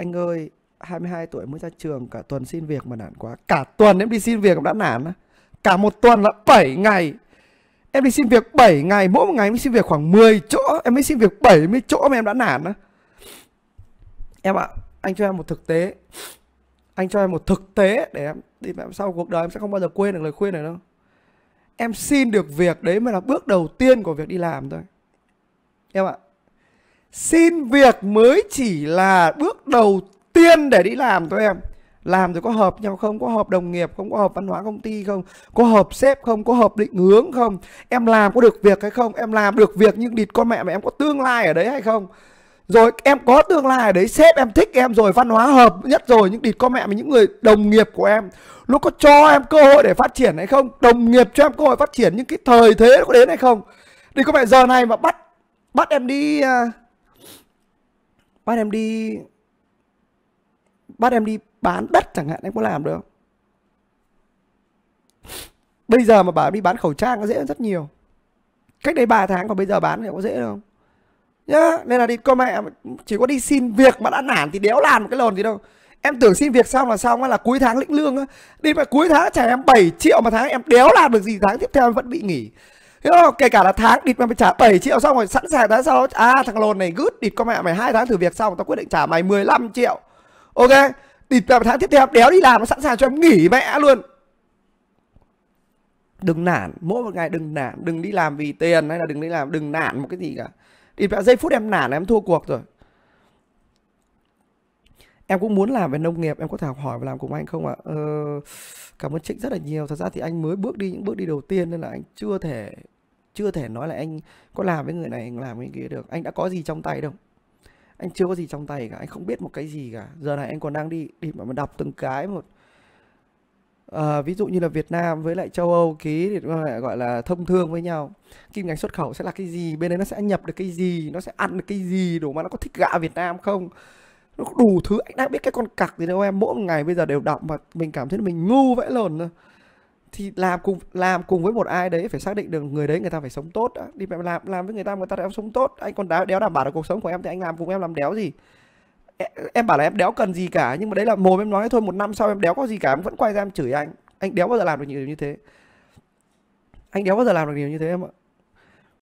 anh ơi 22 tuổi mới ra trường cả tuần xin việc mà nản quá cả tuần em đi xin việc cũng đã nản cả một tuần là 7 ngày em đi xin việc 7 ngày mỗi một ngày em đi xin việc khoảng 10 chỗ em mới xin việc 70 chỗ mà em đã nản á em ạ à, anh cho em một thực tế anh cho em một thực tế để em đi em sau cuộc đời em sẽ không bao giờ quên được lời khuyên này đâu em xin được việc đấy mới là bước đầu tiên của việc đi làm thôi em ạ à, xin việc mới chỉ là bước đầu tiên để đi làm thôi em làm rồi có hợp nhau không có hợp đồng nghiệp không có hợp văn hóa công ty không có hợp sếp không có hợp định hướng không em làm có được việc hay không em làm được việc nhưng địt con mẹ mà em có tương lai ở đấy hay không rồi em có tương lai ở đấy sếp em thích em rồi văn hóa hợp nhất rồi những địt con mẹ mà những người đồng nghiệp của em nó có cho em cơ hội để phát triển hay không đồng nghiệp cho em cơ hội phát triển những cái thời thế nó có đến hay không thì con mẹ giờ này mà bắt bắt em đi à, bắt em đi bắt em đi bán đất chẳng hạn em có làm được bây giờ mà bảo đi bán khẩu trang nó dễ hơn rất nhiều cách đây 3 tháng còn bây giờ bán thì có dễ không nhá nên là đi con mẹ chỉ có đi xin việc mà đã nản thì đéo làm cái lồn gì đâu em tưởng xin việc xong là xong là cuối tháng lĩnh lương á đi mà cuối tháng trả em 7 triệu mà tháng em đéo làm được gì tháng tiếp theo em vẫn bị nghỉ hiểu không kể cả là tháng địt mà mày trả 7 triệu xong rồi sẵn sàng tháng sau à thằng lồn này gứt địt con mẹ mày hai tháng thử việc xong tao quyết định trả mày 15 triệu ok địt vào tháng tiếp theo đéo đi làm nó sẵn sàng cho em nghỉ mẹ luôn đừng nản mỗi một ngày đừng nản đừng đi làm vì tiền hay là đừng đi làm đừng nản một cái gì cả địt vào giây phút em nản em thua cuộc rồi em cũng muốn làm về nông nghiệp em có thể học hỏi và làm cùng anh không ạ à? ờ cảm ơn Trịnh rất là nhiều thật ra thì anh mới bước đi những bước đi đầu tiên nên là anh chưa thể chưa thể nói là anh có làm với người này làm với kia được anh đã có gì trong tay đâu anh chưa có gì trong tay cả anh không biết một cái gì cả giờ này anh còn đang đi đi mà, mà đọc từng cái một à, ví dụ như là Việt Nam với lại châu Âu ký thì lại gọi là thông thương với nhau kim ngạch xuất khẩu sẽ là cái gì bên đấy nó sẽ nhập được cái gì nó sẽ ăn được cái gì đủ mà nó có thích gạ Việt Nam không nó có đủ thứ anh đang biết cái con cặc gì đâu em mỗi một ngày bây giờ đều đọc mà mình cảm thấy mình ngu vãi lồn rồi thì làm cùng làm cùng với một ai đấy phải xác định được người đấy người ta phải sống tốt đã. đi làm làm với người ta người ta đã sống tốt anh còn đáo đéo đảm bảo được cuộc sống của em thì anh làm cùng em làm đéo gì em, em bảo là em đéo cần gì cả nhưng mà đấy là mồm em nói thôi một năm sau em đéo có gì cả em vẫn quay ra em chửi anh anh đéo bao giờ làm được nhiều như thế anh đéo bao giờ làm được nhiều như thế em ạ